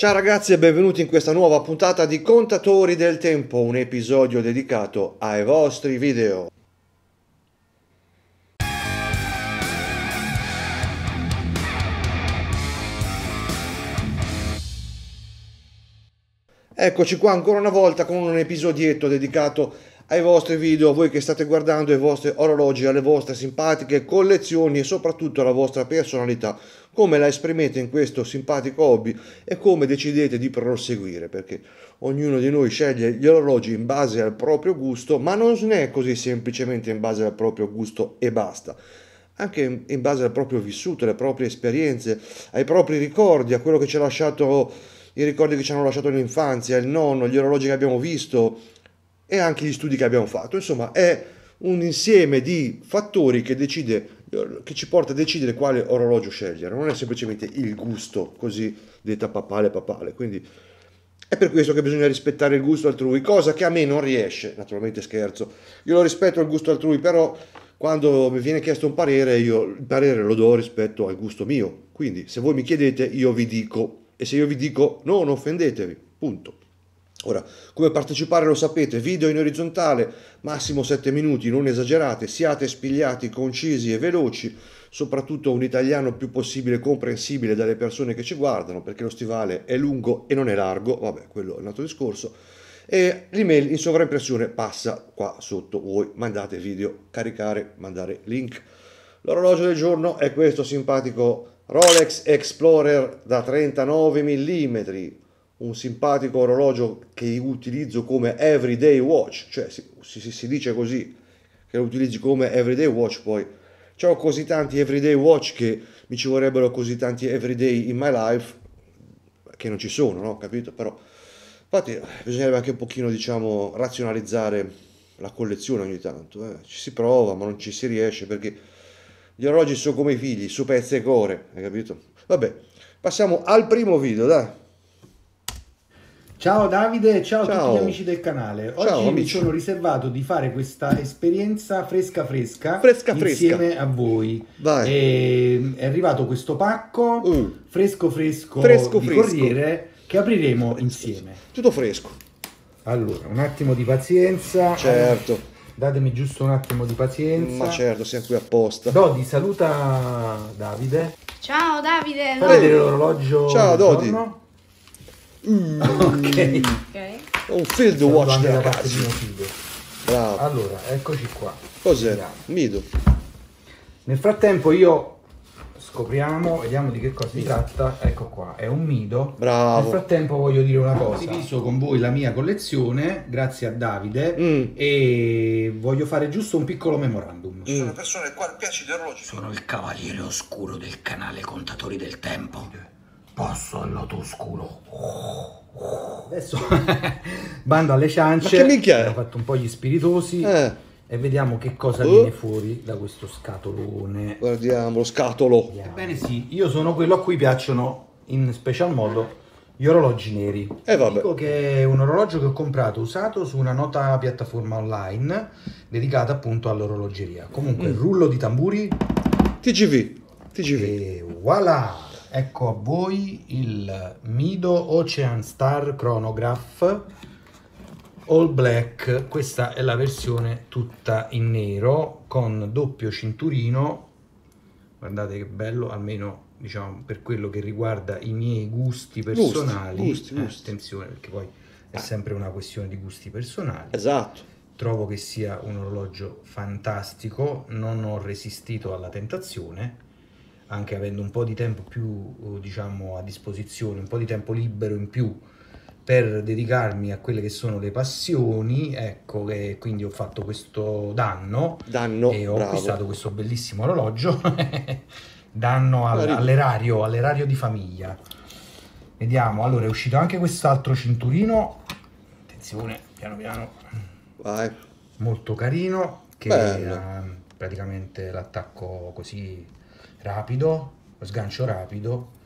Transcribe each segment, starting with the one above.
Ciao ragazzi e benvenuti in questa nuova puntata di Contatori del Tempo, un episodio dedicato ai vostri video. Eccoci qua ancora una volta con un episodietto dedicato ai vostri video, a voi che state guardando i vostri orologi, alle vostre simpatiche collezioni e soprattutto alla vostra personalità come la esprimete in questo simpatico hobby e come decidete di proseguire, perché ognuno di noi sceglie gli orologi in base al proprio gusto, ma non è così semplicemente in base al proprio gusto e basta anche in base al proprio vissuto, alle proprie esperienze, ai propri ricordi, a quello che ci ha lasciato, i ricordi che ci hanno lasciato l'infanzia, il nonno, gli orologi che abbiamo visto e anche gli studi che abbiamo fatto. Insomma, è un insieme di fattori che decide che ci porta a decidere quale orologio scegliere, non è semplicemente il gusto, così detta papale papale, quindi è per questo che bisogna rispettare il gusto altrui, cosa che a me non riesce, naturalmente scherzo, io lo rispetto il gusto altrui, però quando mi viene chiesto un parere, io il parere lo do rispetto al gusto mio, quindi se voi mi chiedete io vi dico e se io vi dico no, non offendetevi, punto. Ora, come partecipare lo sapete, video in orizzontale, massimo 7 minuti, non esagerate, siate spigliati, concisi e veloci, soprattutto un italiano più possibile comprensibile dalle persone che ci guardano, perché lo stivale è lungo e non è largo, vabbè, quello è un altro discorso, e l'email in sovraimpressione passa qua sotto voi, mandate video, caricare, mandare link. L'orologio del giorno è questo simpatico Rolex Explorer da 39 mm, un simpatico orologio che utilizzo come everyday watch, cioè si, si, si, dice così, che lo utilizzi come everyday watch poi. ho così tanti everyday watch che mi ci vorrebbero così tanti everyday in my life che non ci sono, no? Capito? Però infatti bisognerebbe anche un pochino, diciamo, razionalizzare la collezione ogni tanto, eh. ci si prova ma non ci si riesce perché gli orologi sono come i figli, su pezze e core, hai capito? Vabbè, passiamo al primo video, dai. Ciao Davide, ciao, ciao, a tutti gli amici del canale. Oggi ciao, mi sono riservato di fare questa esperienza fresca fresca, fresca insieme fresca. a voi. E, ehm, è arrivato questo pacco mm. fresco fresco, fresco di fresco. Corriere che apriremo insieme. Tutto fresco. Allora, un attimo di pazienza. Certo. datemi giusto un attimo di pazienza. Ma certo, siamo qui apposta. Dodi, saluta Davide. Ciao Davide. Fai vedere l'orologio. Ciao Dodi. Giorno. Mm. Ok. Un field da watch della ragazzi. Bravo. Allora, eccoci qua. Cos'è? Vediamo. Mido. Nel frattempo io scopriamo, vediamo di che cosa si tratta. Ecco qua, è un mido. Bravo. Nel frattempo voglio dire una cosa. Ho condiviso con voi la mia collezione, grazie a Davide, mm. e voglio fare giusto un piccolo memorandum. Mm. Sono una persona piace gli orologi. Sono il cavaliere oscuro del canale Contatori del Tempo Passo al lato oscuro. Adesso bando alle ciance. Ma che minchia è? Abbiamo fatto un po' gli spiritosi. Eh. E vediamo che cosa oh. viene fuori da questo scatolone. Guardiamo lo scatolo. Vediamo. Ebbene sì, io sono quello a cui piacciono in special modo gli orologi neri. E eh, vabbè. Dico che è un orologio che ho comprato usato su una nota piattaforma online dedicata appunto all'orologeria. Comunque, mm. rullo di tamburi. TGV. TGV. E voilà! Ecco a voi il Mido Ocean Star Chronograph All Black, questa è la versione tutta in nero con doppio cinturino, guardate che bello, almeno diciamo per quello che riguarda i miei gusti personali, gusti, eh, gusti, eh, attenzione perché poi è sempre una questione di gusti personali. Esatto. Trovo che sia un orologio fantastico, non ho resistito alla tentazione anche avendo un po' di tempo più eh, diciamo, a disposizione, un po' di tempo libero in più per dedicarmi a quelle che sono le passioni, ecco che quindi ho fatto questo danno, danno e ho bravo. acquistato questo bellissimo orologio, danno al, all'erario, all'erario di famiglia. Vediamo, allora è uscito anche quest'altro cinturino, attenzione, piano piano, Vai. molto carino, che Bello. praticamente l'attacco così rapido, sgancio rapido,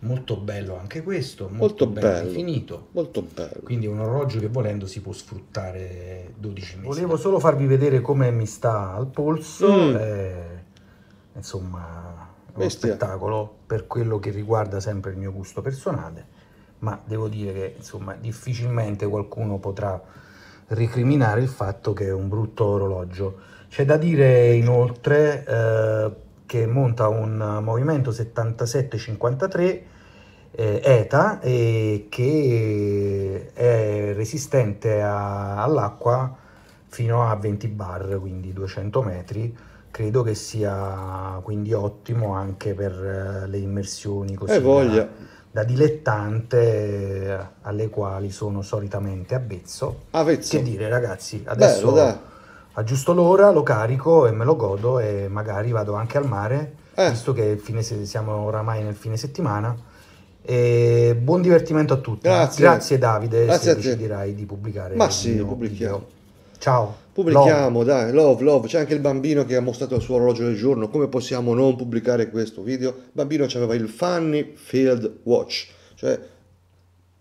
molto bello anche questo, molto, molto bello, bello finito. Molto bello. Quindi un orologio che volendo si può sfruttare 12 mesi. Volevo solo farvi vedere come mi sta al polso, mm. eh, insomma è uno spettacolo per quello che riguarda sempre il mio gusto personale, ma devo dire che insomma difficilmente qualcuno potrà recriminare il fatto che è un brutto orologio. C'è da dire inoltre... Eh, che monta un movimento 7753 eh, ETA e che è resistente a, all'acqua fino a 20 bar, quindi 200 metri. Credo che sia quindi ottimo anche per eh, le immersioni così eh da, da, dilettante eh, alle quali sono solitamente avvezzo. Avezzo. Che dire ragazzi, adesso... Bello, giusto l'ora, lo carico e me lo godo e magari vado anche al mare, eh. visto che fine, siamo oramai nel fine settimana. E buon divertimento a tutti. Grazie, Grazie Davide Grazie se deciderai di pubblicare. Ma sì, pubblichiamo. Video. Ciao. Pubblichiamo, love. dai, love, love. C'è anche il bambino che ha mostrato il suo orologio del giorno. Come possiamo non pubblicare questo video? Il bambino aveva il Funny Field Watch, cioè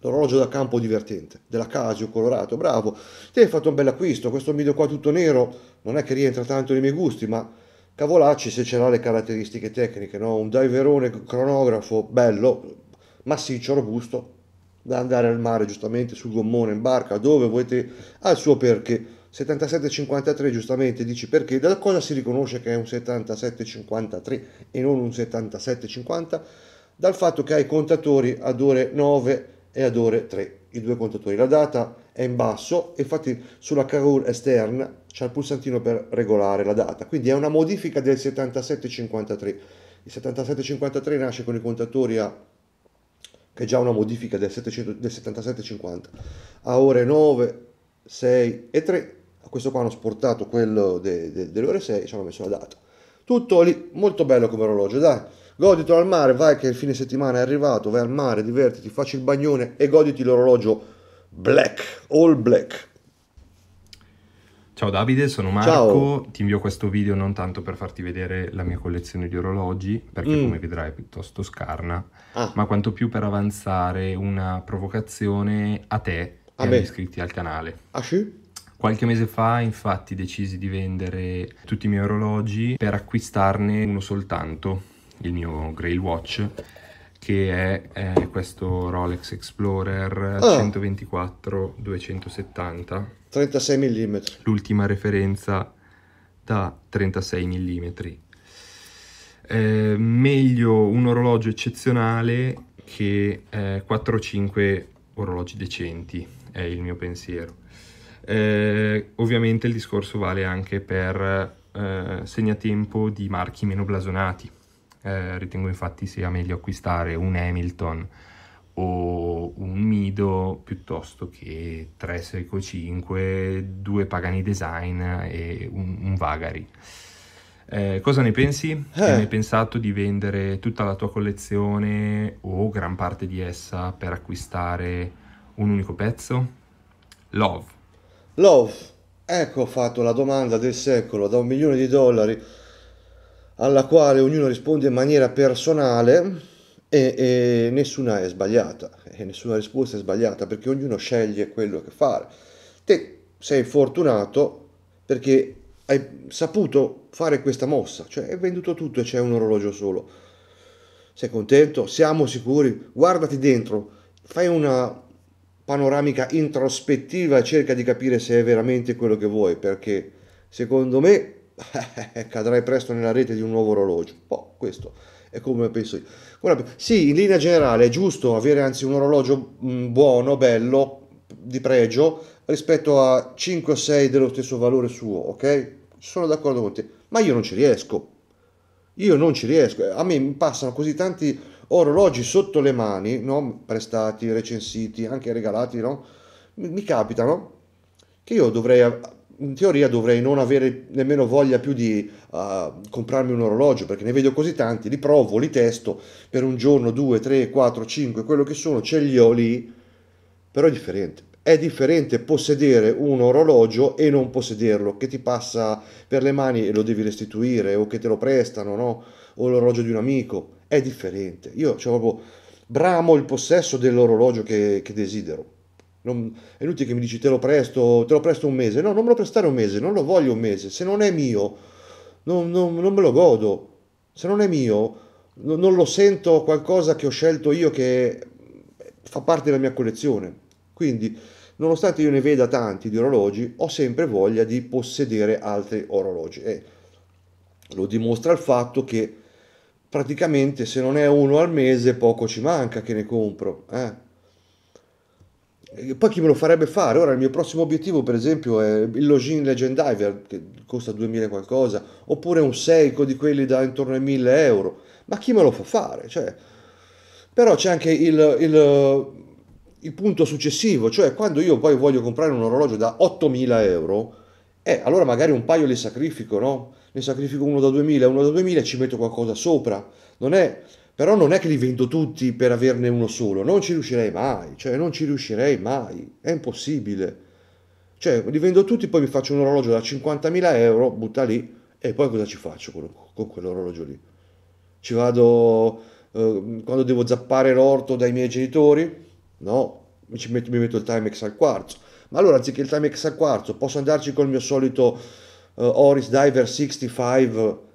l'orologio da campo divertente, della Casio colorato, bravo, ti hai fatto un bel acquisto, questo video qua tutto nero non è che rientra tanto nei miei gusti, ma cavolacci se ce l'ha le caratteristiche tecniche, no? un diverone cronografo bello, massiccio, robusto, da andare al mare giustamente sul gommone in barca, dove volete, al suo perché. 7753 giustamente dici perché da cosa si riconosce che è un 7753 e non un 7750 dal fatto che hai contatori ad ore 9 è ad ore 3. I due contatori. La data è in basso, infatti sulla carrul esterna c'è il pulsantino per regolare la data, quindi è una modifica del 7753. Il 7753 nasce con i contatori a che è già una modifica del, 700, del 7750 a ore 9, 6 e 3. A questo qua hanno sportato quello de, de, delle ore 6 ci hanno messo la data. Tutto lì, molto bello come orologio, dai goditelo al mare, vai che il fine settimana è arrivato, vai al mare, divertiti, facci il bagnone e goditi l'orologio black, all black. Ciao Davide, sono Marco, Ciao. ti invio questo video non tanto per farti vedere la mia collezione di orologi, perché mm. come vedrai è piuttosto scarna, ah. ma quanto più per avanzare una provocazione a te a e me. agli iscritti al canale. Ah sì? Qualche mese fa infatti decisi di vendere tutti i miei orologi per acquistarne uno soltanto il mio Grail Watch che è, è questo Rolex Explorer ah. 124-270 36 mm l'ultima referenza da 36 mm eh, meglio un orologio eccezionale che eh, 4-5 orologi decenti è il mio pensiero eh, ovviamente il discorso vale anche per eh, segnatempo di marchi meno blasonati eh, ritengo infatti sia meglio acquistare un Hamilton o un Mido piuttosto che tre Seiko 5, due Pagani Design e un, un Vagari. Eh, cosa ne pensi? Eh. Hai pensato di vendere tutta la tua collezione o gran parte di essa per acquistare un unico pezzo? Love. Love. Ecco ho fatto la domanda del secolo da un milione di dollari alla quale ognuno risponde in maniera personale e, e, nessuna è sbagliata, e nessuna risposta è sbagliata perché ognuno sceglie quello che fare. Te sei fortunato perché hai saputo fare questa mossa, cioè hai venduto tutto e c'è un orologio solo. Sei contento? Siamo sicuri? Guardati dentro, fai una panoramica introspettiva e cerca di capire se è veramente quello che vuoi perché secondo me eh, cadrai presto nella rete di un nuovo orologio. Boh, questo è come penso io. sì, in linea generale è giusto avere anzi un orologio mm, buono, bello, di pregio, rispetto a 5 o 6 dello stesso valore suo, ok? Sono d'accordo con te, ma io non ci riesco. Io non ci riesco. A me passano così tanti orologi sotto le mani, no? prestati, recensiti, anche regalati, no? mi, mi capitano che io dovrei in teoria dovrei non avere nemmeno voglia più di uh, comprarmi un orologio perché ne vedo così tanti, li provo, li testo per un giorno, due, tre, quattro, cinque, quello che sono, ce li ho lì, però è differente. È differente possedere un orologio e non possederlo, che ti passa per le mani e lo devi restituire o che te lo prestano, no? O l'orologio di un amico, è differente. Io cioè, proprio bramo il possesso dell'orologio che, che desidero. Non, è inutile che mi dici te lo presto, te lo presto un mese. No, non me lo prestare un mese, non lo voglio un mese. Se non è mio, non, non, non me lo godo. Se non è mio, non lo sento qualcosa che ho scelto io che fa parte della mia collezione. Quindi, nonostante io ne veda tanti di orologi, ho sempre voglia di possedere altri orologi. E lo dimostra il fatto che praticamente se non è uno al mese poco ci manca che ne compro. Eh? Eh, poi chi me lo farebbe fare? Ora il mio prossimo obiettivo per esempio è il Login Legend Diver che costa 2000 qualcosa oppure un Seiko di quelli da intorno ai 1000 euro ma chi me lo fa fare? Cioè, però c'è anche il, il, il, punto successivo cioè quando io poi voglio comprare un orologio da 8000 euro eh, allora magari un paio li sacrifico no? ne sacrifico uno da 2000 uno da 2000 e ci metto qualcosa sopra non è però non è che li vendo tutti per averne uno solo, non ci riuscirei mai, cioè non ci riuscirei mai, è impossibile. Cioè li vendo tutti, poi mi faccio un orologio da 50.000 euro, butta lì, e poi cosa ci faccio con, con quell'orologio lì? Ci vado eh, quando devo zappare l'orto dai miei genitori? No, mi metto, mi metto il Timex al quarzo. Ma allora anziché il Timex al quarzo posso andarci col mio solito eh, Oris Diver 65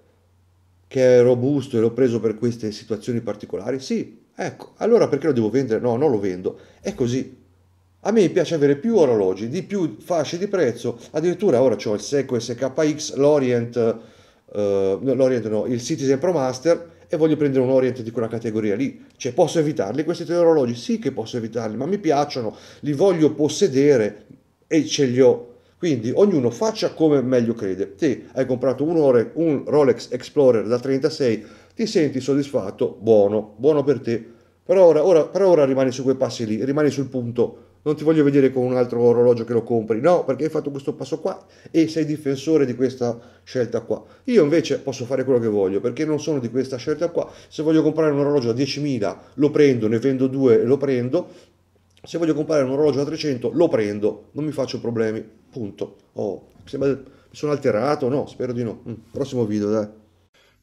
che è robusto e l'ho preso per queste situazioni particolari? Sì, ecco, allora perché lo devo vendere? No, non lo vendo, è così. A me piace avere più orologi, di più fasce di prezzo, addirittura ora ho il Seco SKX, l'Orient, eh, l'Orient no, il Citizen Pro Master e voglio prendere un Orient di quella categoria lì. Cioè, posso evitarli questi tre orologi? Sì che posso evitarli, ma mi piacciono, li voglio possedere e ce li ho quindi ognuno faccia come meglio crede. Te hai comprato un, un Rolex Explorer da 36, ti senti soddisfatto, buono, buono per te. Per ora, ora, per ora rimani su quei passi lì, rimani sul punto non ti voglio vedere con un altro orologio che lo compri, no, perché hai fatto questo passo qua e sei difensore di questa scelta qua. Io invece posso fare quello che voglio, perché non sono di questa scelta qua. Se voglio comprare un orologio a 10.000, lo prendo, ne vendo due e lo prendo, se voglio comprare un orologio da 300 lo prendo, non mi faccio problemi, punto. Oh, mi sono alterato? No, spero di no. Mm, prossimo video, dai.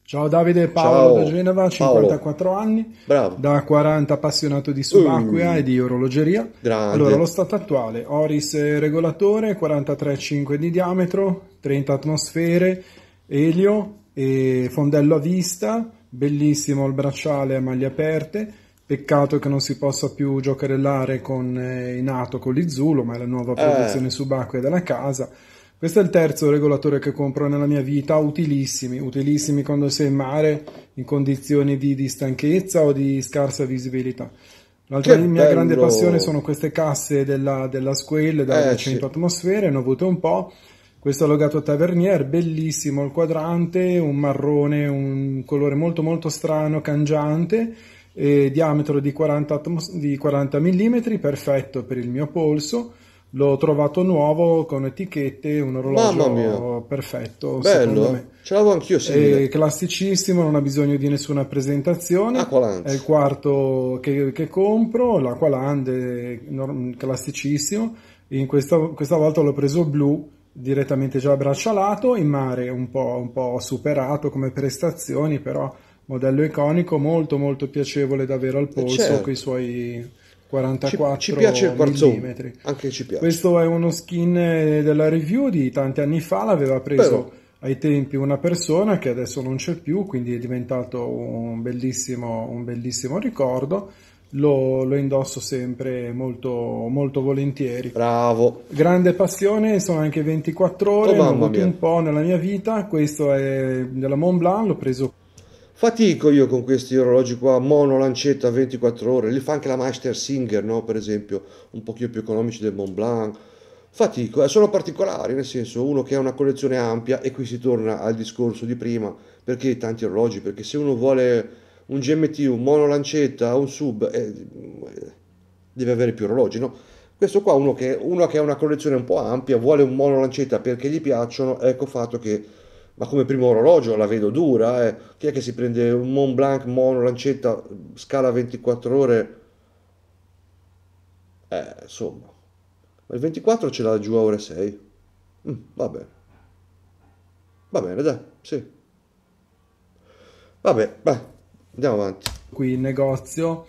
Ciao Davide, Paolo Ciao. da Genova, 54 Paolo. anni, Bravo. da 40 appassionato di subacquea mm. e di orologeria. Grande. Allora, lo stato attuale, Oris eh, regolatore, 43,5 di diametro, 30 atmosfere, elio e fondello a vista, bellissimo il bracciale a maglie aperte, Peccato che non si possa più giocherellare con eh, Nato con gli Zulu, ma è la nuova eh. produzione eh. subacquea della casa. Questo è il terzo regolatore che compro nella mia vita, utilissimi, utilissimi quando sei in mare, in condizioni di, di stanchezza o di scarsa visibilità. L'altra che mia bello. grande passione sono queste casse della, della Squale da eh, 100 sì. atmosfere, ne ho avute un po'. Questo allogato Tavernier, bellissimo il quadrante, un marrone, un colore molto molto strano, cangiante e diametro di 40, atmos- di 40 mm, perfetto per il mio polso. L'ho trovato nuovo con etichette, un orologio perfetto. Bello, ce l'avevo anch'io. Simile. È classicissimo, non ha bisogno di nessuna presentazione. Aqualand. Ah, è il quarto che, che compro. L'Aqualand è classicissimo. Questa, questa, volta l'ho preso blu direttamente già braccialato in mare, un po', un po' superato come prestazioni, però modello iconico molto molto piacevole da avere al eh, polso certo. con i suoi 44 ci, ci piace il quarzone, mm. anche ci piace. Questo è uno skin eh, della review di tanti anni fa, l'aveva preso Però... ai tempi una persona che adesso non c'è più, quindi è diventato un bellissimo, un bellissimo ricordo. Lo, lo, indosso sempre molto, molto volentieri. Bravo. Grande passione, sono anche 24 ore, oh, ho avuto mia. un po' nella mia vita, questo è della Mont Blanc, l'ho preso Fatico io con questi orologi qua, mono, lancetta, 24 ore, li fa anche la Master Singer, no? per esempio, un pochino più economici del Mont Blanc. Fatico, eh, sono particolari, nel senso uno che ha una collezione ampia e qui si torna al discorso di prima, perché tanti orologi? Perché se uno vuole un GMT, un mono lancetta, un sub, eh, deve avere più orologi, no? Questo qua, uno che, uno che ha una collezione un po' ampia, vuole un mono lancetta perché gli piacciono, ecco fatto che ma come primo orologio la vedo dura. Eh. Chi è che si prende un Mont Blanc mono lancetta scala 24 ore? Eh, insomma, ma il 24 ce l'ha giù a ore 6. Mm, va bene, va bene, dai, sì. Vabbè, beh, andiamo avanti. Qui il negozio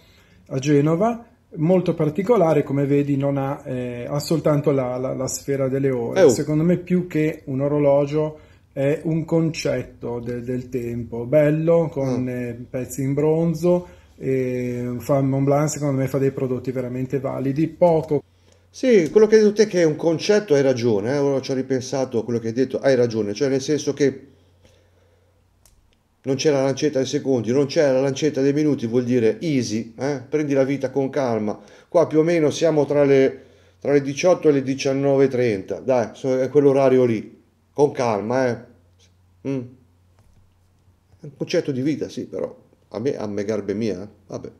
a Genova molto particolare, come vedi, non ha, eh, ha soltanto la, la, la, sfera delle ore. Eh, uh. Secondo me, più che un orologio, è un concetto de- del tempo bello con mm. Eh, pezzi in bronzo e fa, Montblanc secondo me fa dei prodotti veramente validi poco sì, quello che hai detto te che è un concetto, hai ragione, eh? ora ci ho ripensato quello che hai detto, hai ragione, cioè nel senso che non c'è la lancetta dei secondi, non c'è la lancetta dei minuti, vuol dire easy, eh? prendi la vita con calma. Qua più o meno siamo tra le, tra le 18 e le 19.30, dai, è quell'orario lì con calma, eh. Mm. È un concetto di vita, sì, però a me, a me garbe mia, eh. vabbè.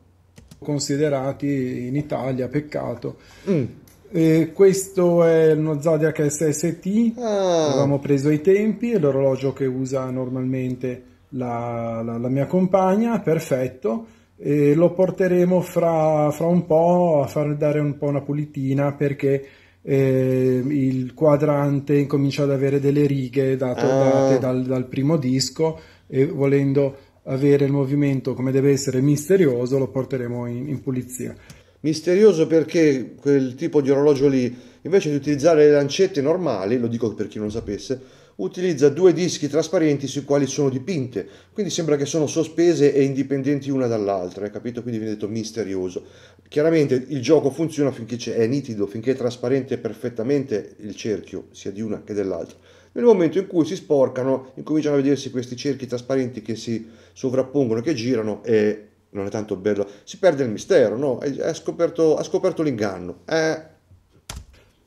Considerati in Italia, peccato. Mm. Eh, questo è uno Zodiac SST, ah. avevamo preso i tempi, è l'orologio che usa normalmente la, la, la mia compagna, perfetto. Eh, lo porteremo fra, fra un po' a far dare un po' una pulitina perché eh, il quadrante incomincia ad avere delle righe dato, ah. date dal, dal, primo disco e volendo avere il movimento come deve essere misterioso lo porteremo in, in pulizia. Misterioso perché quel tipo di orologio lì, invece di utilizzare le lancette normali, lo dico per chi non lo sapesse, utilizza due dischi trasparenti sui quali sono dipinte, quindi sembra che sono sospese e indipendenti una dall'altra, hai capito? Quindi viene detto misterioso. Chiaramente il gioco funziona finché è nitido, finché è trasparente perfettamente il cerchio, sia di una che dell'altra. Nel momento in cui si sporcano, incominciano a vedersi questi cerchi trasparenti che si sovrappongono, che girano e non è tanto bello, si perde il mistero, no? Ha scoperto, scoperto l'inganno. Eh,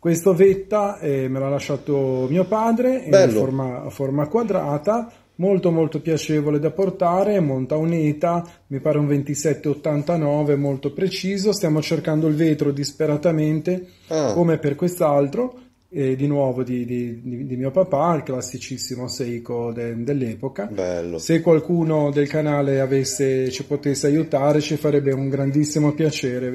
questo vetta eh, me l'ha lasciato mio padre Bello. in forma, forma quadrata, molto molto piacevole da portare, monta un'ETA, mi pare un 2789 molto preciso, stiamo cercando il vetro disperatamente ah. come per quest'altro, eh, di nuovo di, di, di, di, mio papà, il classicissimo Seiko de, dell'epoca. Bello. Se qualcuno del canale avesse, ci potesse aiutare ci farebbe un grandissimo piacere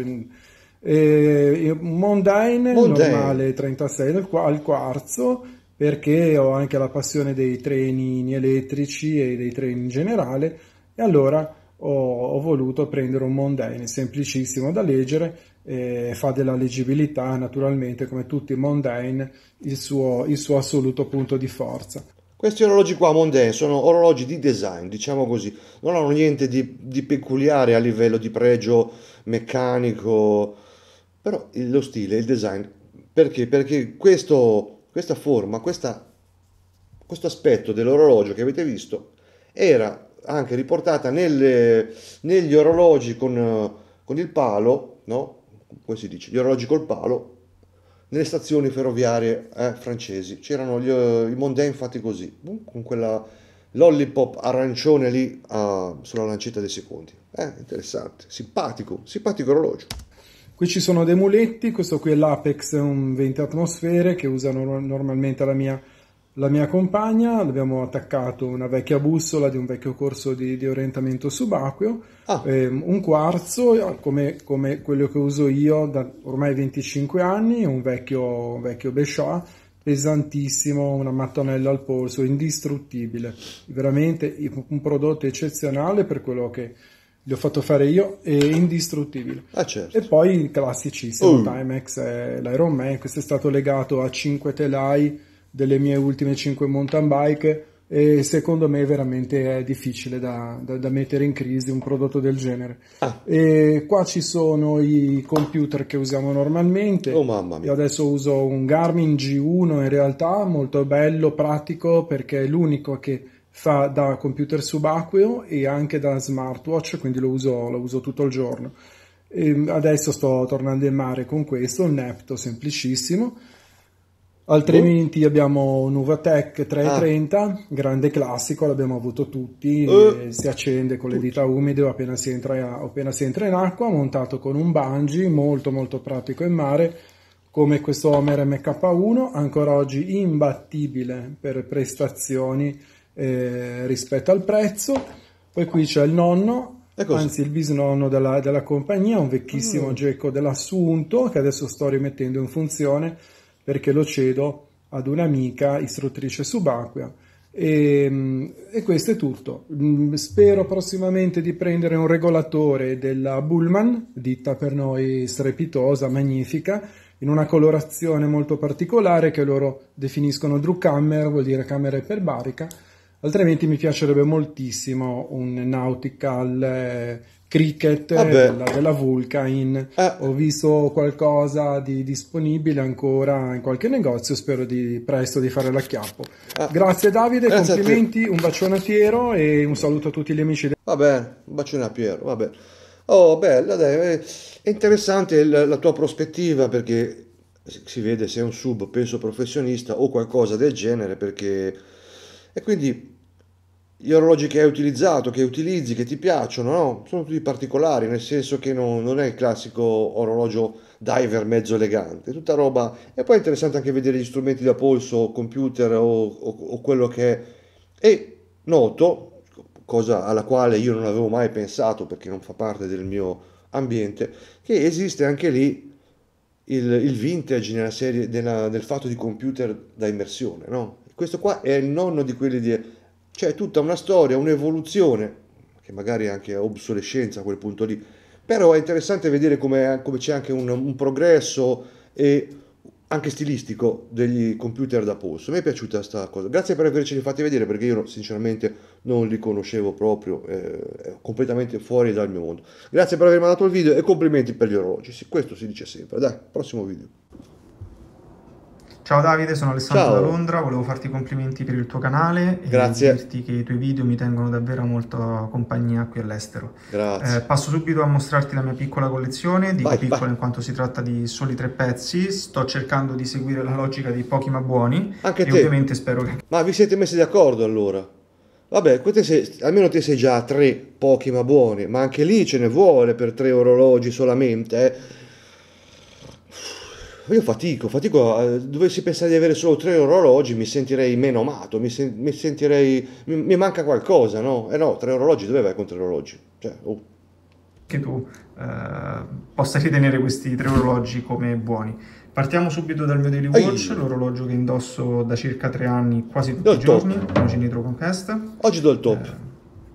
e eh, Mondine, Mondine. normale 36 al quarzo perché ho anche la passione dei treni elettrici e dei treni in generale e allora ho, ho voluto prendere un Mondine semplicissimo da leggere eh, fa della leggibilità naturalmente come tutti i Mondine il suo, il suo assoluto punto di forza questi orologi qua Mondè sono orologi di design, diciamo così, non hanno niente di, di peculiare a livello di pregio meccanico però lo stile, il design, perché? Perché questo, questa forma, questa, questo aspetto dell'orologio che avete visto era anche riportata nelle, negli orologi con, con il palo, no? come si dice, gli orologi col palo, nelle stazioni ferroviarie eh, francesi. C'erano gli, i Mondain fatti così, con quella lollipop arancione lì uh, sulla lancetta dei secondi. Eh, interessante, simpatico, simpatico orologio. Qui ci sono dei muletti, questo qui è l'Apex, un 20 atmosfere che usa normalmente la mia, la mia compagna. Abbiamo attaccato una vecchia bussola di un vecchio corso di, di orientamento subacqueo, ah. ehm, un quarzo eh, come, come, quello che uso io da ormai 25 anni, un vecchio, un vecchio Besha pesantissimo, una mattonella al polso, indistruttibile, veramente un prodotto eccezionale per quello che, gli ho fatto fare io e indistruttibile. Ah, certo. E poi i classici, se mm. Timex e l'Iron Man. Questo è stato legato a 5 telai delle mie ultime 5 mountain bike e secondo me veramente è difficile da, da, da mettere in crisi un prodotto del genere. Ah. E qua ci sono i computer che usiamo normalmente. Oh, mamma mia. Io adesso uso un Garmin G1 in realtà, molto bello, pratico perché è l'unico che fa da computer subacqueo e anche da smartwatch, quindi lo uso, lo uso tutto il giorno. E ehm, adesso sto tornando in mare con questo, un Nepto semplicissimo. Altrimenti oh. uh. abbiamo Nuvatec 330, ah. grande classico, l'abbiamo avuto tutti, uh. si accende con le dita umide appena si, entra, appena si entra in acqua, montato con un bungee, molto molto pratico in mare, come questo Homer MK1, ancora oggi imbattibile per prestazioni eh, rispetto al prezzo. Poi qui c'è il nonno, anzi il bisnonno della, della compagnia, un vecchissimo mm. geco dell'assunto che adesso sto rimettendo in funzione perché lo cedo ad un'amica istruttrice subacquea. E, ehm, e, questo è tutto. Mm, spero prossimamente di prendere un regolatore della Bullman, ditta per noi strepitosa, magnifica, in una colorazione molto particolare che loro definiscono Drew Camera, vuol dire camere per barica altrimenti mi piacerebbe moltissimo un nautical eh, cricket ah, della, della, Vulcain. Eh. Ho visto qualcosa di disponibile ancora in qualche negozio, spero di presto di fare l'acchiappo. Eh. Grazie Davide, Grazie complimenti, un bacione a Piero e un saluto a tutti gli amici. De- va bene, un bacione a Piero, va bene. Oh, bella, dai, eh, è interessante la, la tua prospettiva perché si vede se è un sub, penso professionista o qualcosa del genere perché... E quindi gli orologi che hai utilizzato, che utilizzi, che ti piacciono, no? sono tutti particolari, nel senso che non, non è il classico orologio diver mezzo elegante, tutta roba. E poi è interessante anche vedere gli strumenti da polso, computer o, o, o quello che è. E noto, cosa alla quale io non avevo mai pensato perché non fa parte del mio ambiente, che esiste anche lì il, il vintage nella serie, nella, nel fatto di computer da immersione. No? Questo qua è il nonno di quelli di c'è cioè, tutta una storia, un'evoluzione, che magari è anche obsolescenza a quel punto lì, però è interessante vedere come, come c'è anche un, un, progresso e anche stilistico degli computer da polso. Mi è piaciuta questa cosa. Grazie per averceli fatti vedere perché io sinceramente non li conoscevo proprio, eh, completamente fuori dal mio mondo. Grazie per avermi mandato il video e complimenti per gli orologi. Sì, questo si dice sempre. Dai, prossimo video. Ciao Davide, sono Alessandro Ciao. da Londra, volevo farti i complimenti per il tuo canale Grazie. e dirti che i tuoi video mi tengono davvero molto compagnia qui all'estero. Grazie. Eh, passo subito a mostrarti la mia piccola collezione, dico vai, piccola vai. in quanto si tratta di soli tre pezzi, sto cercando di seguire la logica dei pochi ma buoni Anche e te. ovviamente spero che... Ma vi siete messi d'accordo allora? Vabbè, sei, almeno te sei già tre pochi ma buoni, ma anche lì ce ne vuole per tre orologi solamente, eh? io fatico, fatico, dovessi pensare di avere solo tre orologi mi sentirei meno amato, mi, sen- mi sentirei, mi-, mi, manca qualcosa, no? Eh no, tre orologi, dove vai con tre orologi? Cioè, oh. Che tu eh, possa ritenere questi tre orologi come buoni. Partiamo subito dal mio Daily Watch, Ehi. l'orologio che indosso da circa tre anni, quasi tutti do i giorni, top. non ci Oggi do il top. Eh,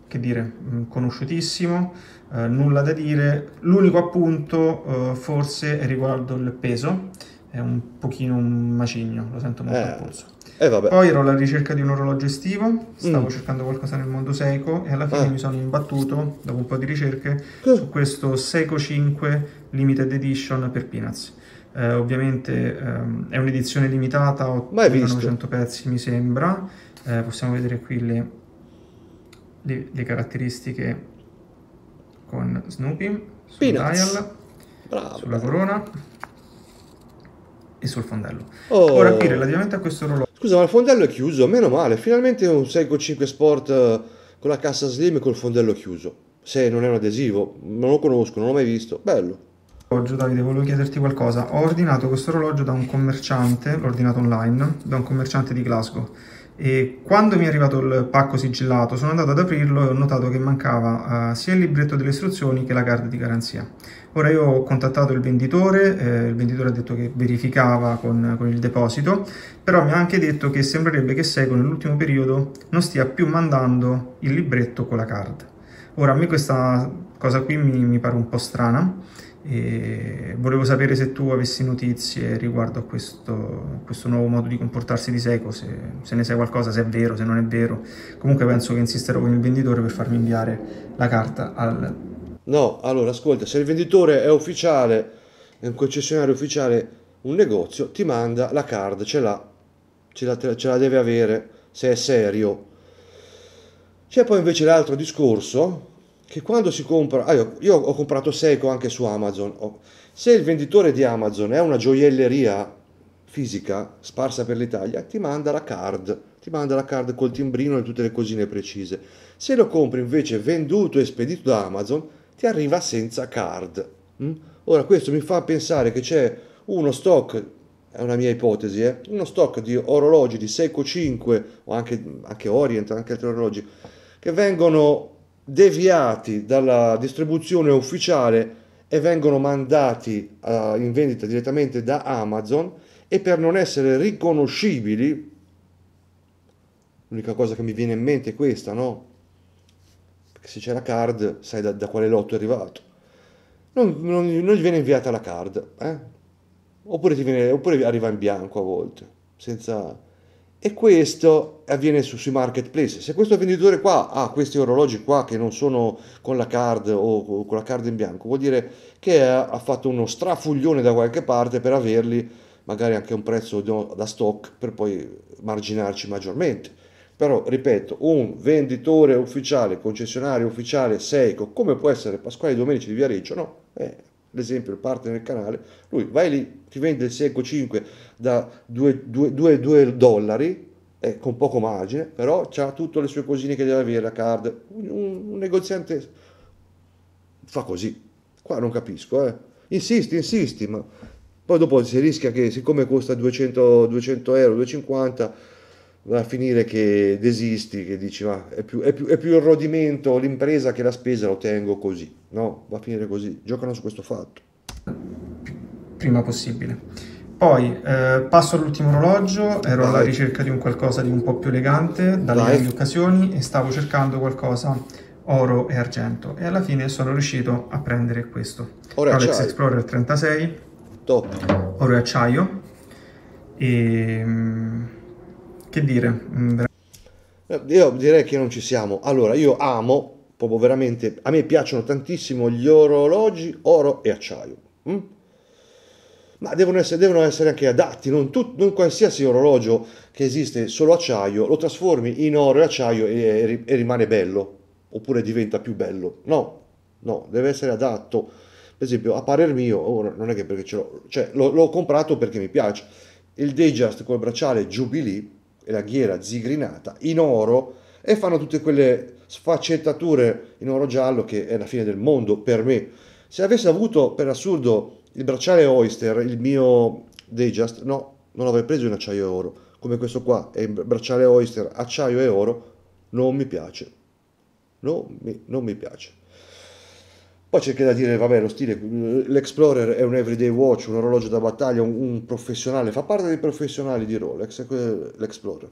che dire, mm, conosciutissimo. Eh, nulla da dire. L'unico appunto eh, forse è riguardo il peso, è un pochino un macigno, lo sento molto eh. al polso. Eh, Poi ero alla ricerca di un orologio estivo, stavo mm. cercando qualcosa nel mondo Seiko e alla fine eh. mi sono imbattuto, dopo un po' di ricerche, su questo Seiko 5 Limited Edition per Peanuts. Eh, ovviamente ehm, è un'edizione limitata, 800 pezzi mi sembra. Eh, possiamo vedere qui le, le, le caratteristiche con Snoopy sul Peanuts. dial, Bravo. sulla corona e sul fondello. Oh. Ora qui relativamente a questo orologio... Scusa, ma il fondello è chiuso, meno male, finalmente un Seiko 5 Sport eh, con la cassa slim e col fondello chiuso. Se non è un adesivo, non lo conosco, non l'ho mai visto, bello. Orologio, Davide, volevo chiederti qualcosa. Ho ordinato questo orologio da un commerciante, l'ho ordinato online, da un commerciante di Glasgow e quando mi è arrivato il pacco sigillato sono andato ad aprirlo e ho notato che mancava eh, sia il libretto delle istruzioni che la card di garanzia. Ora io ho contattato il venditore, eh, il venditore ha detto che verificava con, con, il deposito, però mi ha anche detto che sembrerebbe che Seco nell'ultimo periodo non stia più mandando il libretto con la card. Ora a me questa cosa qui mi, mi pare un po' strana, e volevo sapere se tu avessi notizie riguardo a questo, questo nuovo modo di comportarsi di Seco, se, se, ne sai qualcosa, se è vero, se non è vero. Comunque penso che insisterò con il venditore per farmi inviare la carta al... No, allora ascolta, se il venditore è ufficiale, è un concessionario ufficiale, un negozio, ti manda la card, ce l'ha, ce la, ce la deve avere, se è serio. C'è poi invece l'altro discorso che quando si compra, ah, io, io, ho comprato Seiko anche su Amazon, oh, se il venditore di Amazon è una gioielleria fisica sparsa per l'Italia, ti manda la card, ti manda la card col timbrino e tutte le cosine precise. Se lo compri invece venduto e spedito da Amazon, ti arriva senza card. Mm? Ora questo mi fa pensare che c'è uno stock, è una mia ipotesi, eh? uno stock di orologi di Seiko 5 o anche, anche Orient, anche altri orologi, che vengono deviati dalla distribuzione ufficiale e vengono mandati in vendita direttamente da Amazon e per non essere riconoscibili, l'unica cosa che mi viene in mente è questa, no? Perché se c'è la card sai da, da quale lotto è arrivato. Non, non, non, gli viene inviata la card, eh? oppure, viene, oppure arriva in bianco a volte, senza e questo avviene su, sui marketplace. Se questo venditore qua ha questi orologi qua che non sono con la card o con la card in bianco, vuol dire che ha fatto uno strafuglione da qualche parte per averli magari anche a un prezzo da stock per poi marginarci maggiormente. Però, ripeto, un venditore ufficiale, concessionario ufficiale Seiko, come può essere Pasquale Domenici di Viareggio, no, eh, ad esempio il partner del canale, lui vai lì, ti vende il Seco 5 da 2 dollari, eh, con poco margine, però ha tutte le sue cosine che deve avere la card. Un, un negoziante fa così, qua non capisco, eh. insisti, insisti, ma poi dopo si rischia che siccome costa 200, 200 euro, 250 va a finire che desisti, che dici ma è più, è più, è più il rodimento, l'impresa che la spesa, lo tengo così. No, va a finire così, giocano su questo fatto. Prima possibile. Poi eh, passo all'ultimo orologio, ero Dai. alla ricerca di un qualcosa di un po' più elegante dalle Dai. varie occasioni e stavo cercando qualcosa oro e argento e alla fine sono riuscito a prendere questo. Oro Rolex acciaio. Explorer 36, Top. oro e acciaio e mm, che dire? Mm, eh, io direi che non ci siamo. Allora, io amo, proprio veramente, a me piacciono tantissimo gli orologi, oro e acciaio. Mm? Ma devono essere, devono essere, anche adatti, non, tu, non, qualsiasi orologio che esiste solo acciaio lo trasformi in oro e acciaio e, e rimane bello, oppure diventa più bello. No, no, deve essere adatto. Per esempio, a parer mio, oh, non è che perché ce l'ho, cioè l'ho, l'ho comprato perché mi piace. Il Dayjust col bracciale Jubilee e la ghiera zigrinata in oro e fanno tutte quelle sfaccettature in oro giallo che è la fine del mondo per me. Se avessi avuto per assurdo il bracciale Oyster, il mio Dejust, no, non avrei preso in acciaio e oro, come questo qua, è il bracciale Oyster, acciaio e oro, non mi piace. No, mi, non mi piace. Poi c'è anche da dire, vabbè, lo stile, l'Explorer è un everyday watch, un orologio da battaglia, un, un professionale, fa parte dei professionali di Rolex, l'Explorer.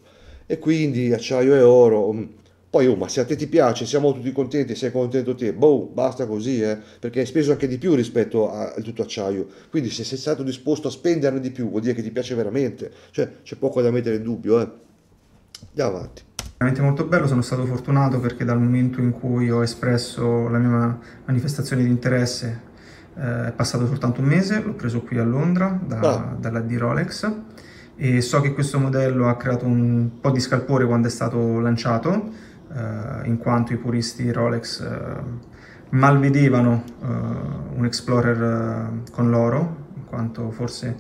E quindi acciaio e oro. Mm. Poi, oh, ma se a te ti piace, siamo tutti contenti, sei contento te, boh, basta così, eh, perché hai speso anche di più rispetto al tutto acciaio. Quindi se sei stato disposto a spenderne di più, vuol dire che ti piace veramente. Cioè, c'è poco da mettere in dubbio, eh. Andiamo avanti veramente molto bello, sono stato fortunato perché dal momento in cui ho espresso la mia manifestazione di interesse eh, è passato soltanto un mese, l'ho preso qui a Londra da, ah. dalla di Rolex e so che questo modello ha creato un po' di scalpore quando è stato lanciato, eh, in quanto i puristi Rolex eh, malvedevano eh, un Explorer eh, con l'oro, in quanto forse,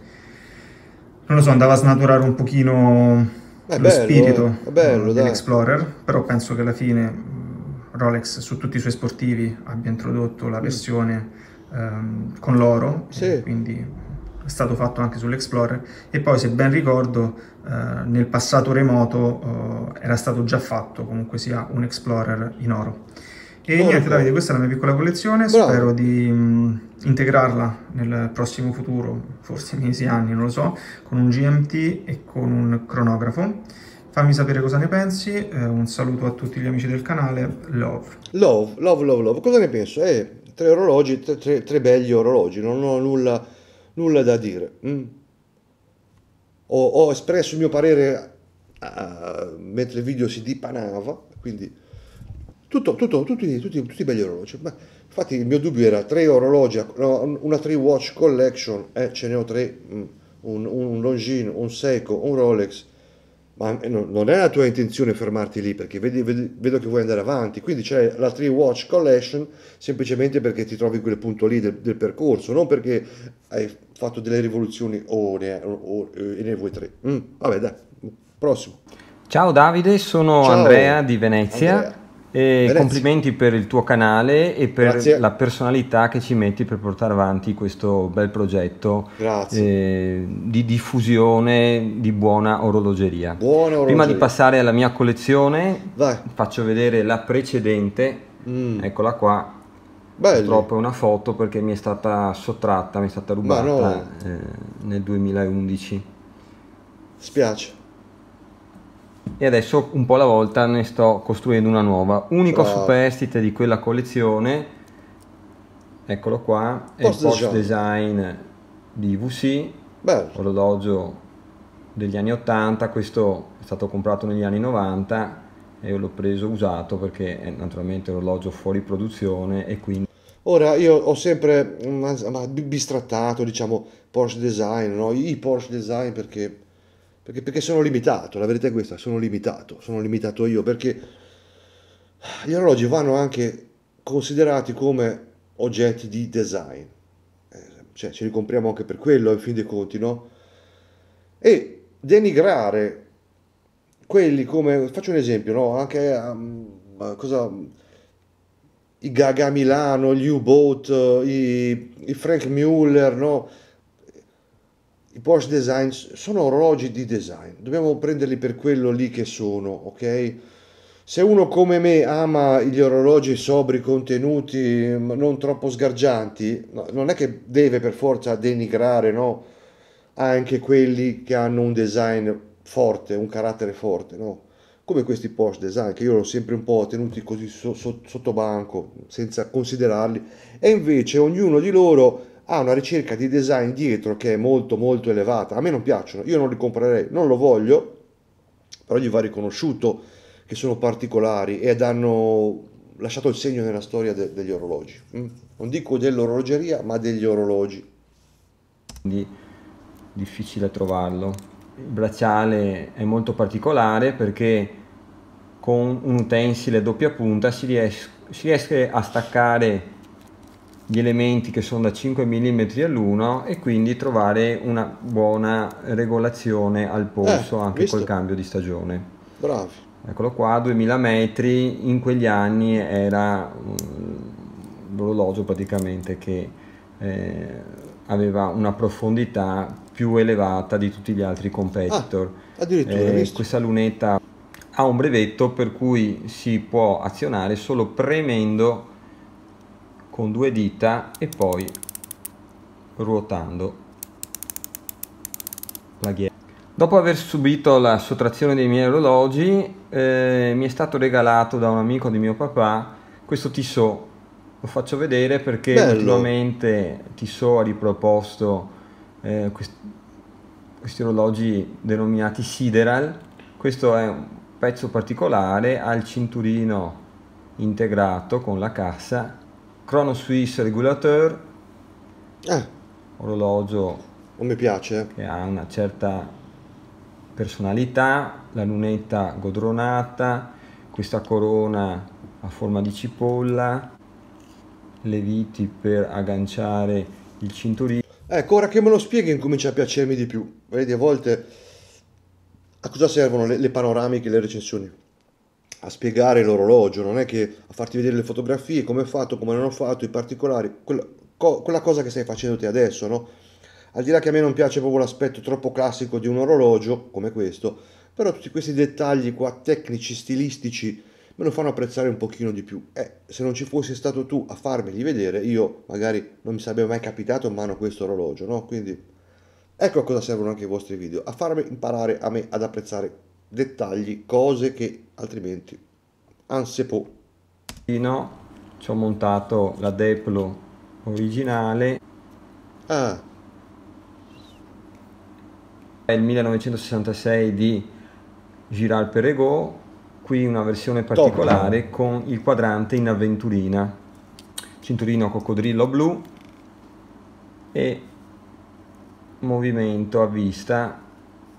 non lo so, andava a snaturare un pochino Beh, lo bello, spirito eh, bello, eh, dell'Explorer, però penso che alla fine mm, Rolex su tutti i suoi sportivi abbia introdotto la mm. versione mm. ehm, con l'oro, sì. quindi è stato fatto anche sull'Explorer e poi se ben ricordo eh, nel passato remoto eh, era stato già fatto comunque sia un Explorer in oro. E Buono. niente Davide, questa è la mia piccola collezione, Bravo. spero di mh, mm, integrarla nel prossimo futuro, forse mesi, anni, non lo so, con un GMT e con un cronografo. Fammi sapere cosa ne pensi, eh, un saluto a tutti gli amici del canale, love. Love, love, love, love. Cosa ne penso? Eh, tre orologi, tre, tre, tre belli orologi, non ho nulla, nulla da dire. Mm. Ho, ho, espresso il mio parere uh, mentre il video si dipanava, quindi tutto, tutto, tutti, tutti, tutti belli orologi. Cioè, ma infatti il mio dubbio era tre orologi, una 3 watch collection, eh, ce ne ho tre, mm, un, un Longines, un Seiko, un Rolex, ma eh, non è la tua intenzione fermarti lì perché vedi, vedi, vedo che vuoi andare avanti, quindi c'è la 3 watch collection semplicemente perché ti trovi in quel punto lì del, del percorso, non perché hai fatto delle rivoluzioni o ne, o, e eh, ne vuoi tre. Mm, vabbè dai, prossimo. Ciao Davide, sono Ciao, Andrea di Venezia. Andrea. E complimenti per il tuo canale e per Grazie. la personalità che ci metti per portare avanti questo bel progetto eh, di diffusione di buona orologeria. buona orologeria. Prima di passare alla mia collezione, Vai. faccio vedere la precedente, mm. eccola qua. Belli. Purtroppo è una foto perché mi è stata sottratta, mi è stata rubata no. eh, nel 2011. Spiace e adesso un po' alla volta ne sto costruendo una nuova. Unico wow. superstite di quella collezione, eccolo qua, post è il post design, di VC, Bello. orologio degli anni 80, questo è stato comprato negli anni 90 e l'ho preso usato perché è naturalmente un orologio fuori produzione e quindi... Ora io ho sempre bistrattato diciamo Porsche Design, no? i Porsche Design perché perché, perché, sono limitato, la verità è questa, sono limitato, sono limitato io perché gli orologi vanno anche considerati come oggetti di design, eh, cioè ce li compriamo anche per quello, in fin dei conti, no? E denigrare quelli come, faccio un esempio, no? Anche um, cosa, i Gaga Milano, gli U-Boat, i, i Frank Muller, no? I Porsche Designs sono orologi di design, dobbiamo prenderli per quello lì che sono, ok? Se uno come me ama gli orologi sobri, contenuti, mm, non troppo sgargianti, non è che deve per forza denigrare no? anche quelli che hanno un design forte, un carattere forte, no? come questi Porsche Design, che io l'ho sempre un po' tenuti così so, so, sotto banco, senza considerarli, e invece ognuno di loro ha una ricerca di design dietro che è molto molto elevata. A me non piacciono, io non li comprerei, non lo voglio, però gli va riconosciuto che sono particolari ed hanno lasciato il segno nella storia de- degli orologi. Mm? Non dico dell'orologeria, ma degli orologi. Quindi difficile trovarlo. Il bracciale è molto particolare perché con un utensile doppia punta si, ries- si riesce a staccare gli elementi che sono da 5 mm all'uno e quindi trovare una buona regolazione al polso eh, anche visto? col cambio di stagione. Bravi. Eccolo qua, 2000 metri, in quegli anni era l'orologio praticamente che eh, aveva una profondità più elevata di tutti gli altri competitor. Ah, eh, questa lunetta ha un brevetto per cui si può azionare solo premendo con due dita e poi ruotando la ghiera. Dopo aver subito la sottrazione dei miei orologi eh, mi è stato regalato da un amico di mio papà questo Tissot. Lo faccio vedere perché Bello. ultimamente Tissot ha riproposto eh, quest questi orologi denominati Sideral. Questo è un pezzo particolare, ha il cinturino integrato con la cassa Chrono Swiss Regulator. eh. Ah. orologio non mi piace. Che ha una certa personalità, la lunetta godronata, questa corona a forma di cipolla, le viti per agganciare il cinturino. Ecco, ora che me lo spieghi incomincia a piacermi di più. Vedi, a volte a cosa servono le, le panoramiche, le recensioni? a spiegare l'orologio, non è che a farti vedere le fotografie, come ho fatto, come non ho fatto, i particolari, quella, co, quella cosa che stai facendo te adesso, no? Al di là che a me non piace proprio l'aspetto troppo classico di un orologio come questo, però tutti questi dettagli qua tecnici, stilistici, me lo fanno apprezzare un pochino di più. Eh, se non ci fossi stato tu a farmeli vedere, io magari non mi sarebbe mai capitato in mano questo orologio, no? Quindi ecco a cosa servono anche i vostri video, a farmi imparare a me ad apprezzare dettagli, cose che altrimenti non anse po'. Ci ho montato la Deplo originale. Ah. È il 1966 di Girard Perregaux, qui una versione particolare Top. con il quadrante in avventurina, cinturino coccodrillo blu e movimento a vista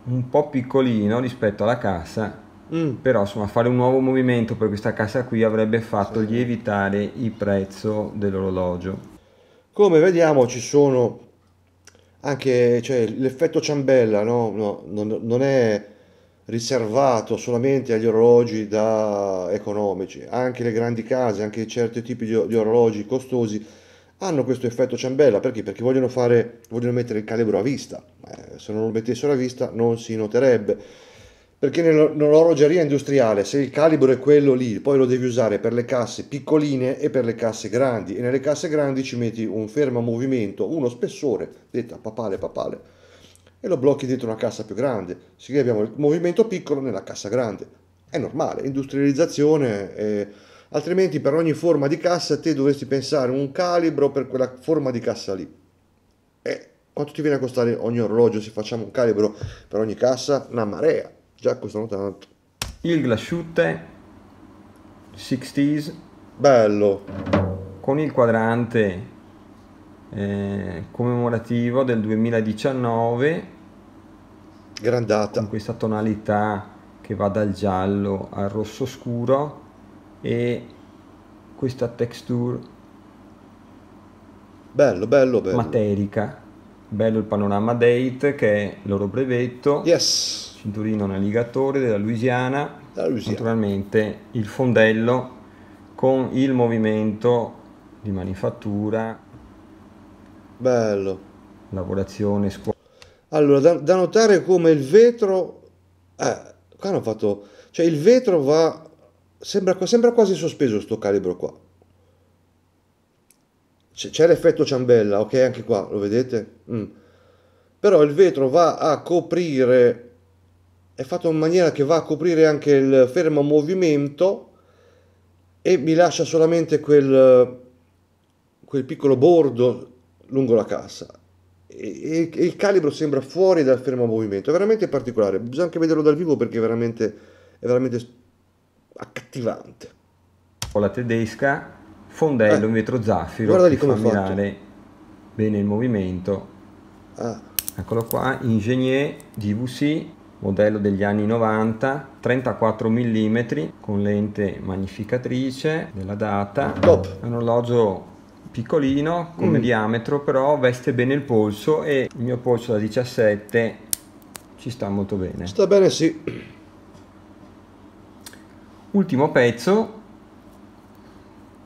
un po' piccolino rispetto alla cassa mm. però insomma fare un nuovo movimento per questa cassa qui avrebbe fatto sì. lievitare il prezzo dell'orologio come vediamo ci sono anche cioè, l'effetto ciambella no? No, non, non, è riservato solamente agli orologi da economici anche le grandi case anche certi tipi di, di orologi costosi hanno questo effetto ciambella perché? Perché vogliono, fare, vogliono mettere il calibro a vista, eh, se non lo mettessero a vista non si noterebbe. Perché nell'orologeria industriale, se il calibro è quello lì, poi lo devi usare per le casse piccoline e per le casse grandi, e nelle casse grandi ci metti un fermo movimento, uno spessore, detta papale papale, e lo blocchi dentro una cassa più grande. Sì, abbiamo il movimento piccolo nella cassa grande. È normale, industrializzazione. Eh, altrimenti per ogni forma di cassa te dovresti pensare un calibro per quella forma di cassa lì. E quanto ti viene a costare ogni orologio se facciamo un calibro per ogni cassa? Una marea, già costano tanto. Il glasciutte 60s. Bello. Con il quadrante eh, commemorativo del 2019. Grandata. Con questa tonalità che va dal giallo al rosso scuro e questa texture bello bello bello materica bello il panorama date che è il loro brevetto yes cinturino navigatore della Louisiana, della Louisiana. naturalmente il fondello con il movimento di manifattura bello lavorazione scuola allora da, da notare come il vetro eh, qua hanno fatto cioè il vetro va sembra, sembra quasi sospeso questo calibro qua c'è, l'effetto ciambella, ok, anche qua, lo vedete? Mm. Però il vetro va a coprire, è fatto in maniera che va a coprire anche il fermo movimento e mi lascia solamente quel, quel piccolo bordo lungo la cassa. e, il calibro sembra fuori dal fermo movimento, è veramente particolare, bisogna anche vederlo dal vivo perché è veramente, è veramente accattivante. La tedesca, fondello eh, in vetro zaffiro, guarda lì come camminare bene il movimento. Ah. Eccolo qua, Ingenier DVC, modello degli anni 90, 34 mm con lente magnificatrice della data. Top. Orologio piccolino come mm. diametro, però veste bene il polso e il mio polso da 17 ci sta molto bene. Sta bene, sì ultimo pezzo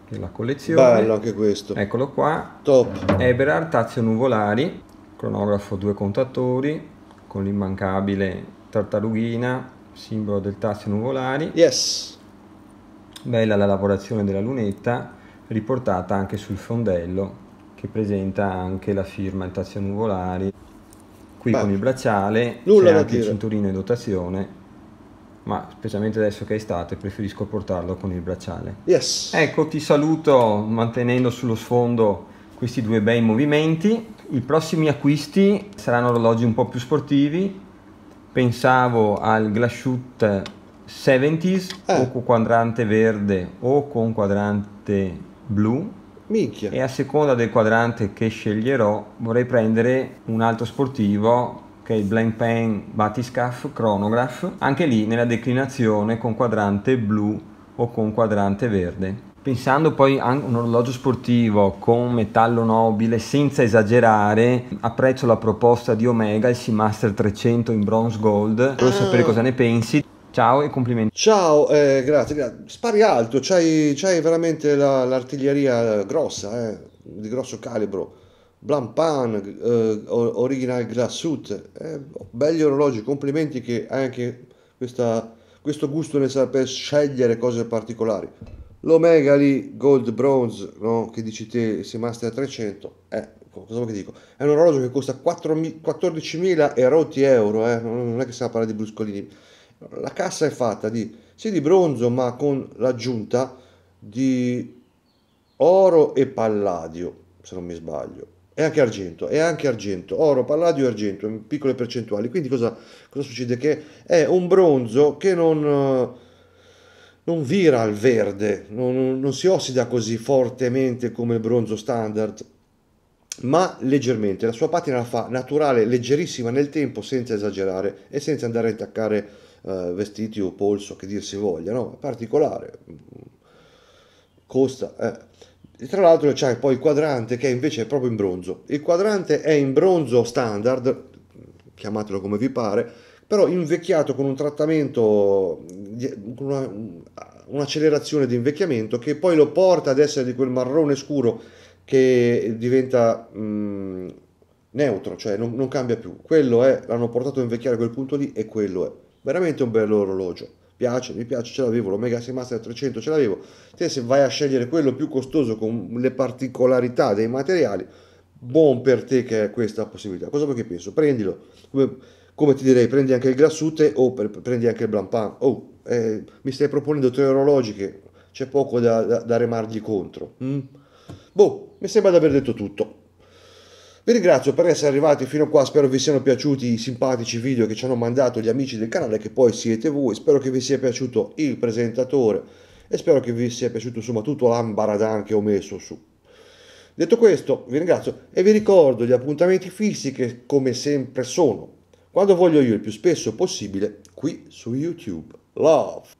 della collezione. Bello anche questo. Eccolo qua. Top. Eberhard Tazio Nuvolari, cronografo due contatori, con l'immancabile tartarughina, simbolo del Tazio Nuvolari. Yes. Bella la lavorazione della lunetta, riportata anche sul fondello, che presenta anche la firma del Tazio Nuvolari. Qui Beh. con il bracciale, Nulla c'è anche dire. il cinturino in dotazione ma specialmente adesso che è estate preferisco portarlo con il bracciale. Yes. Ecco, ti saluto mantenendo sullo sfondo questi due bei movimenti. I prossimi acquisti saranno orologi un po' più sportivi. Pensavo al Glashut 70s eh. o con quadrante verde o con quadrante blu. Minchia. E a seconda del quadrante che sceglierò vorrei prendere un altro sportivo ok? Blank Pen, Batiscaf, Chronograph, anche lì nella declinazione con quadrante blu o con quadrante verde. Pensando poi a un orologio sportivo con metallo nobile, senza esagerare, apprezzo la proposta di Omega, il Seamaster 300 in bronze gold. Volevo sapere cosa ne pensi. Ciao e complimenti. Ciao, eh, grazie, grazie. Spari alto, c'hai, c'hai veramente la, l'artiglieria grossa, eh, di grosso calibro. Blampan, eh, Original Glassut, eh, belli orologi, complimenti che hai anche questa, questo gusto nel saper scegliere cose particolari. L'Omega lì, Gold Bronze, no, che dici te, Seamaster 300, eh, cosa che dico? È un orologio che costa 14.000 e euro, eh, non è che stiamo parlando di bruscolini. La cassa è fatta di, sì di bronzo, ma con l'aggiunta di oro e palladio, se non mi sbaglio e anche argento, e anche argento, oro, palladio e argento, in piccole percentuali. Quindi cosa, cosa succede? Che è un bronzo che non, non vira al verde, non, non si ossida così fortemente come il bronzo standard, ma leggermente. La sua patina la fa naturale, leggerissima nel tempo, senza esagerare e senza andare a intaccare eh, vestiti o polso, che dir si voglia, no? Particolare. Costa, eh e tra l'altro c'è poi il quadrante che invece è proprio in bronzo. Il quadrante è in bronzo standard, chiamatelo come vi pare, però invecchiato con un trattamento, con una, un'accelerazione di invecchiamento che poi lo porta ad essere di quel marrone scuro che diventa mh, mm, neutro, cioè non, non cambia più. Quello è, l'hanno portato a invecchiare a quel punto lì e quello è. Veramente un bello orologio piace, mi piace, ce l'avevo, l'Omega 6 Master 300 ce l'avevo, te se vai a scegliere quello più costoso con le particolarità dei materiali, buon per te che è questa possibilità. Cosa perché penso? Prendilo, come, come ti direi, prendi anche il Grassute o pre- prendi anche il Blancpain, oh, eh, mi stai proponendo tre orologi che c'è poco da, da, da remargli contro. Mm. Boh, mi sembra di aver detto tutto. Vi ringrazio per essere arrivati fino a qua, spero vi siano piaciuti i simpatici video che ci hanno mandato gli amici del canale che poi siete voi, spero che vi sia piaciuto il presentatore e spero che vi sia piaciuto insomma tutto l'ambaradan che ho messo su. Detto questo vi ringrazio e vi ricordo gli appuntamenti fissi che come sempre sono, quando voglio io il più spesso possibile, qui su YouTube. Love!